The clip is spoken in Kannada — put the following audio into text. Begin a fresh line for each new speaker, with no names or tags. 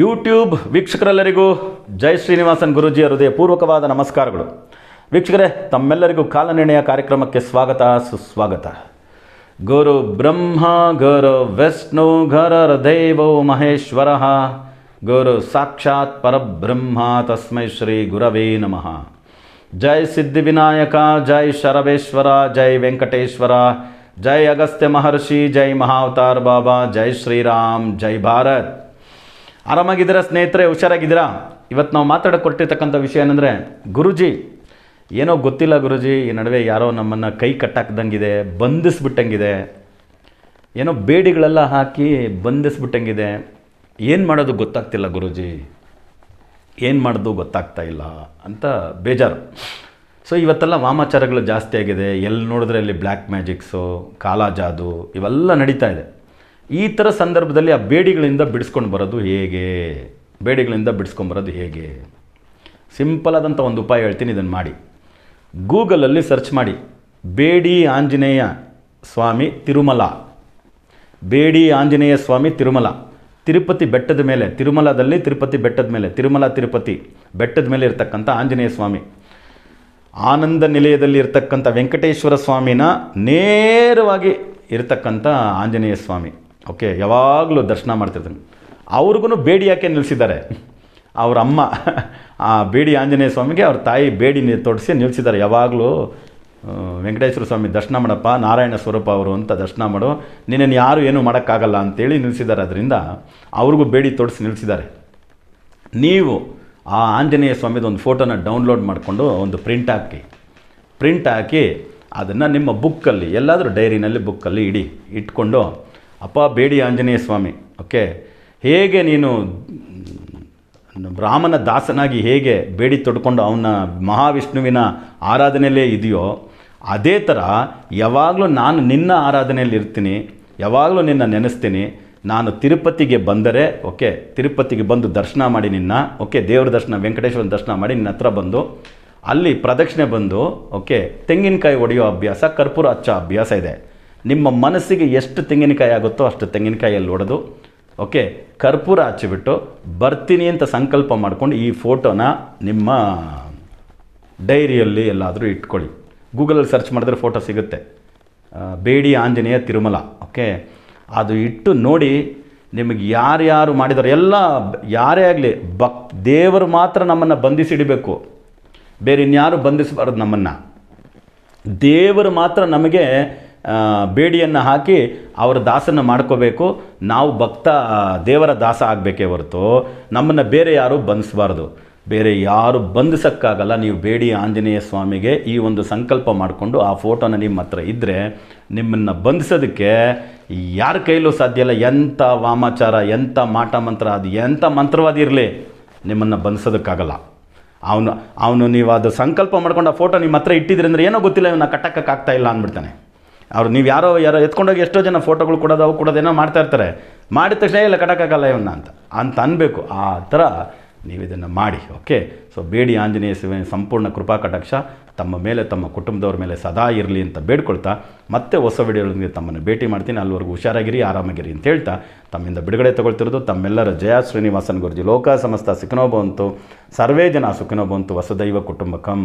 ಯೂಟ್ಯೂಬ್ ವೀಕ್ಷಕರೆಲ್ಲರಿಗೂ ಜೈ ಶ್ರೀನಿವಾಸನ್ ಗುರುಜಿಯ ಹೃದಯ ಪೂರ್ವಕವಾದ ನಮಸ್ಕಾರಗಳು ವೀಕ್ಷಕರೇ ತಮ್ಮೆಲ್ಲರಿಗೂ ಕಾಲನಿರ್ಣಯ ಕಾರ್ಯಕ್ರಮಕ್ಕೆ ಸ್ವಾಗತ ಸುಸ್ವಾಗತ ಗುರು ಬ್ರಹ್ಮ ಗುರು ವಿಷ್ಣು ಘರ ದೇವೋ ಮಹೇಶ್ವರ ಗುರು ಸಾಕ್ಷಾತ್ ಪರಬ್ರಹ್ಮ ತಸ್ಮೈ ಶ್ರೀ ಗುರವೇ ನಮಃ ಜೈ ಸಿದ್ಧಿವಿನಾಯಕ ಜೈ ಶರವೇಶ್ವರ ಜೈ ವೆಂಕಟೇಶ್ವರ ಜೈ ಅಗಸ್ತ್ಯ ಮಹರ್ಷಿ ಜೈ ಮಹಾವತಾರ್ ಬಾಬಾ ಜೈ ಶ್ರೀರಾಮ್ ಜೈ ಭಾರತ್ ಆರಾಮಾಗಿದ್ದೀರಾ ಸ್ನೇಹಿತರೆ ಹುಷಾರಾಗಿದ್ದೀರಾ ಇವತ್ತು ನಾವು ಮಾತಾಡೋ ಕೊಟ್ಟಿರ್ತಕ್ಕಂಥ ವಿಷಯ ಏನಂದರೆ ಗುರುಜಿ ಏನೋ ಗೊತ್ತಿಲ್ಲ ಗುರುಜಿ ಈ ನಡುವೆ ಯಾರೋ ನಮ್ಮನ್ನು ಕೈ ಕಟ್ಟಾಕ್ದಂಗಿದೆ ಬಂಧಿಸ್ಬಿಟ್ಟಂಗಿದೆ ಏನೋ ಬೇಡಿಗಳೆಲ್ಲ ಹಾಕಿ ಬಂಧಿಸ್ಬಿಟ್ಟಂಗಿದೆ ಏನು ಮಾಡೋದು ಗೊತ್ತಾಗ್ತಿಲ್ಲ ಗುರುಜಿ ಏನು ಮಾಡೋದು ಗೊತ್ತಾಗ್ತಾ ಇಲ್ಲ ಅಂತ ಬೇಜಾರು ಸೊ ಇವತ್ತೆಲ್ಲ ವಾಮಾಚಾರಗಳು ಜಾಸ್ತಿ ಆಗಿದೆ ಎಲ್ಲಿ ನೋಡಿದ್ರೆ ಅಲ್ಲಿ ಬ್ಲ್ಯಾಕ್ ಮ್ಯಾಜಿಕ್ಸು ಕಾಲಾ ಜಾದು ಇವೆಲ್ಲ ನಡೀತಾ ಇದೆ ಈ ಥರ ಸಂದರ್ಭದಲ್ಲಿ ಆ ಬೇಡಿಗಳಿಂದ ಬಿಡಿಸ್ಕೊಂಡು ಬರೋದು ಹೇಗೆ ಬೇಡಿಗಳಿಂದ ಬರೋದು ಹೇಗೆ ಸಿಂಪಲ್ ಆದಂಥ ಒಂದು ಉಪಾಯ ಹೇಳ್ತೀನಿ ಇದನ್ನು ಮಾಡಿ ಗೂಗಲಲ್ಲಿ ಸರ್ಚ್ ಮಾಡಿ ಬೇಡಿ ಆಂಜನೇಯ ಸ್ವಾಮಿ ತಿರುಮಲ ಬೇಡಿ ಆಂಜನೇಯ ಸ್ವಾಮಿ ತಿರುಮಲ ತಿರುಪತಿ ಬೆಟ್ಟದ ಮೇಲೆ ತಿರುಮಲದಲ್ಲಿ ತಿರುಪತಿ ಬೆಟ್ಟದ ಮೇಲೆ ತಿರುಮಲ ತಿರುಪತಿ ಬೆಟ್ಟದ ಮೇಲೆ ಇರ್ತಕ್ಕಂಥ ಆಂಜನೇಯ ಸ್ವಾಮಿ ಆನಂದ ನಿಲಯದಲ್ಲಿ ಇರ್ತಕ್ಕಂಥ ವೆಂಕಟೇಶ್ವರ ಸ್ವಾಮಿನ ನೇರವಾಗಿ ಇರತಕ್ಕಂಥ ಆಂಜನೇಯ ಸ್ವಾಮಿ ಓಕೆ ಯಾವಾಗಲೂ ದರ್ಶನ ಮಾಡ್ತಿರ್ತೀನಿ ಅವ್ರಿಗೂ ಬೇಡಿ ಯಾಕೆ ನಿಲ್ಲಿಸಿದ್ದಾರೆ ಅವ್ರ ಅಮ್ಮ ಆ ಬೇಡಿ ಆಂಜನೇಯ ಸ್ವಾಮಿಗೆ ಅವ್ರ ತಾಯಿ ಬೇಡಿ ತೊಡಿಸಿ ನಿಲ್ಲಿಸಿದ್ದಾರೆ ಯಾವಾಗಲೂ ವೆಂಕಟೇಶ್ವರ ಸ್ವಾಮಿ ದರ್ಶನ ಮಾಡಪ್ಪ ನಾರಾಯಣ ಸ್ವರೂಪ ಅವರು ಅಂತ ದರ್ಶನ ಮಾಡು ನಿನ್ನನ್ನು ಯಾರು ಏನೂ ಮಾಡೋಕ್ಕಾಗಲ್ಲ ಅಂತೇಳಿ ನಿಲ್ಲಿಸಿದ್ದಾರೆ ಅದರಿಂದ ಅವ್ರಿಗೂ ಬೇಡಿ ತೊಡಿಸಿ ನಿಲ್ಲಿಸಿದ್ದಾರೆ ನೀವು ಆ ಆಂಜನೇಯ ಸ್ವಾಮಿದು ಒಂದು ಫೋಟೋನ ಡೌನ್ಲೋಡ್ ಮಾಡಿಕೊಂಡು ಒಂದು ಪ್ರಿಂಟ್ ಹಾಕಿ ಪ್ರಿಂಟ್ ಹಾಕಿ ಅದನ್ನು ನಿಮ್ಮ ಬುಕ್ಕಲ್ಲಿ ಎಲ್ಲಾದರೂ ಡೈರಿನಲ್ಲಿ ಬುಕ್ಕಲ್ಲಿ ಇಡಿ ಇಟ್ಕೊಂಡು ಅಪ್ಪ ಬೇಡಿ ಆಂಜನೇಯ ಸ್ವಾಮಿ ಓಕೆ ಹೇಗೆ ನೀನು ರಾಮನ ದಾಸನಾಗಿ ಹೇಗೆ ಬೇಡಿ ತೊಡ್ಕೊಂಡು ಅವನ ಮಹಾವಿಷ್ಣುವಿನ ಆರಾಧನೆಯಲ್ಲೇ ಇದೆಯೋ ಅದೇ ಥರ ಯಾವಾಗಲೂ ನಾನು ನಿನ್ನ ಆರಾಧನೆಯಲ್ಲಿ ಇರ್ತೀನಿ ಯಾವಾಗಲೂ ನಿನ್ನ ನೆನೆಸ್ತೀನಿ ನಾನು ತಿರುಪತಿಗೆ ಬಂದರೆ ಓಕೆ ತಿರುಪತಿಗೆ ಬಂದು ದರ್ಶನ ಮಾಡಿ ನಿನ್ನ ಓಕೆ ದೇವರ ದರ್ಶನ ವೆಂಕಟೇಶ್ವರನ ದರ್ಶನ ಮಾಡಿ ನಿನ್ನ ಹತ್ರ ಬಂದು ಅಲ್ಲಿ ಪ್ರದಕ್ಷಿಣೆ ಬಂದು ಓಕೆ ತೆಂಗಿನಕಾಯಿ ಒಡೆಯೋ ಅಭ್ಯಾಸ ಕರ್ಪೂರ ಹಚ್ಚೋ ಅಭ್ಯಾಸ ಇದೆ ನಿಮ್ಮ ಮನಸ್ಸಿಗೆ ಎಷ್ಟು ತೆಂಗಿನಕಾಯಿ ಆಗುತ್ತೋ ಅಷ್ಟು ತೆಂಗಿನಕಾಯಲ್ಲಿ ಹೊಡೆದು ಓಕೆ ಕರ್ಪೂರ ಹಚ್ಚಿಬಿಟ್ಟು ಬರ್ತೀನಿ ಅಂತ ಸಂಕಲ್ಪ ಮಾಡಿಕೊಂಡು ಈ ಫೋಟೋನ ನಿಮ್ಮ ಡೈರಿಯಲ್ಲಿ ಎಲ್ಲಾದರೂ ಇಟ್ಕೊಳ್ಳಿ ಗೂಗಲಲ್ಲಿ ಸರ್ಚ್ ಮಾಡಿದ್ರೆ ಫೋಟೋ ಸಿಗುತ್ತೆ ಬೇಡಿ ಆಂಜನೇಯ ತಿರುಮಲ ಓಕೆ ಅದು ಇಟ್ಟು ನೋಡಿ ನಿಮಗೆ ಯಾರ್ಯಾರು ಮಾಡಿದಾರೆ ಎಲ್ಲ ಯಾರೇ ಆಗಲಿ ಭಕ್ ದೇವರು ಮಾತ್ರ ನಮ್ಮನ್ನು ಬಂಧಿಸಿಡಬೇಕು ಬೇರೆ ಇನ್ಯಾರು ಬಂಧಿಸಬಾರ್ದು ನಮ್ಮನ್ನು ದೇವರು ಮಾತ್ರ ನಮಗೆ ಬೇಡಿಯನ್ನು ಹಾಕಿ ಅವರ ದಾಸನ ಮಾಡ್ಕೋಬೇಕು ನಾವು ಭಕ್ತ ದೇವರ ದಾಸ ಆಗಬೇಕೇ ಹೊರತು ನಮ್ಮನ್ನು ಬೇರೆ ಯಾರೂ ಬಂಧಿಸಬಾರ್ದು ಬೇರೆ ಯಾರು ಬಂಧಿಸೋಕ್ಕಾಗಲ್ಲ ನೀವು ಬೇಡಿ ಆಂಜನೇಯ ಸ್ವಾಮಿಗೆ ಈ ಒಂದು ಸಂಕಲ್ಪ ಮಾಡಿಕೊಂಡು ಆ ಫೋಟೋನ ನಿಮ್ಮ ಹತ್ರ ಇದ್ದರೆ ನಿಮ್ಮನ್ನು ಬಂಧಿಸೋದಕ್ಕೆ ಯಾರ ಕೈಲೂ ಸಾಧ್ಯ ಇಲ್ಲ ಎಂಥ ವಾಮಾಚಾರ ಎಂಥ ಮಾಟ ಮಂತ್ರ ಅದು ಎಂಥ ಮಂತ್ರವಾದಿ ಇರಲಿ ನಿಮ್ಮನ್ನು ಬಂಧಿಸೋದಕ್ಕಾಗಲ್ಲ ಅವನು ಅವನು ನೀವು ಅದು ಸಂಕಲ್ಪ ಮಾಡ್ಕೊಂಡು ಆ ಫೋಟೋ ನಿಮ್ಮ ಹತ್ರ ಇಟ್ಟಿದ್ರಿ ಅಂದರೆ ಏನೋ ಗೊತ್ತಿಲ್ಲ ಇವನ್ನ ಕಟ್ಟಕ್ಕಾಗ್ತಾ ಇಲ್ಲ ಅಂದ್ಬಿಡ್ತಾನೆ ಅವ್ರು ನೀವು ಯಾರೋ ಯಾರೋ ಎತ್ಕೊಂಡೋಗಿ ಎಷ್ಟೋ ಜನ ಫೋಟೋಗಳು ಕೊಡೋದು ಅವು ಕೊಡೋದೇನೋ ಮಾಡ್ತಾ ಇರ್ತಾರೆ ಮಾಡಿದ ತಕ್ಷಣ ಇಲ್ಲ ಕಟಕಾಗಲ್ಲ ಇವನ್ನ ಅಂತ ಅಂತ ಅನ್ಬೇಕು ಆ ಥರ ನೀವು ಇದನ್ನು ಮಾಡಿ ಓಕೆ ಸೊ ಬೇಡಿ ಆಂಜನೇಯ ಸೇವೆ ಸಂಪೂರ್ಣ ಕೃಪಾ ಕಟಾಕ್ಷ ತಮ್ಮ ಮೇಲೆ ತಮ್ಮ ಕುಟುಂಬದವ್ರ ಮೇಲೆ ಸದಾ ಇರಲಿ ಅಂತ ಬೇಡ್ಕೊಳ್ತಾ ಮತ್ತೆ ಹೊಸ ವಿಡಿಯೋಗಳೊಂದಿಗೆ ತಮ್ಮನ್ನು ಭೇಟಿ ಮಾಡ್ತೀನಿ ಅಲ್ಲಿವರೆಗೂ ಹುಷಾರಾಗಿರಿ ಆರಾಮಾಗಿರಿ ಅಂತ ಹೇಳ್ತಾ ತಮ್ಮಿಂದ ಬಿಡುಗಡೆ ತಗೊಳ್ತಿರೋದು ತಮ್ಮೆಲ್ಲರ ಜಯ ಶ್ರೀನಿವಾಸನ್ ಗುರುಜಿ ಲೋಕ ಸಮಸ್ತ ಬಂತು ಸರ್ವೇ ಜನ ಹೊಸದೈವ ವಸುದೈವ ಕುಟುಂಬಕಂ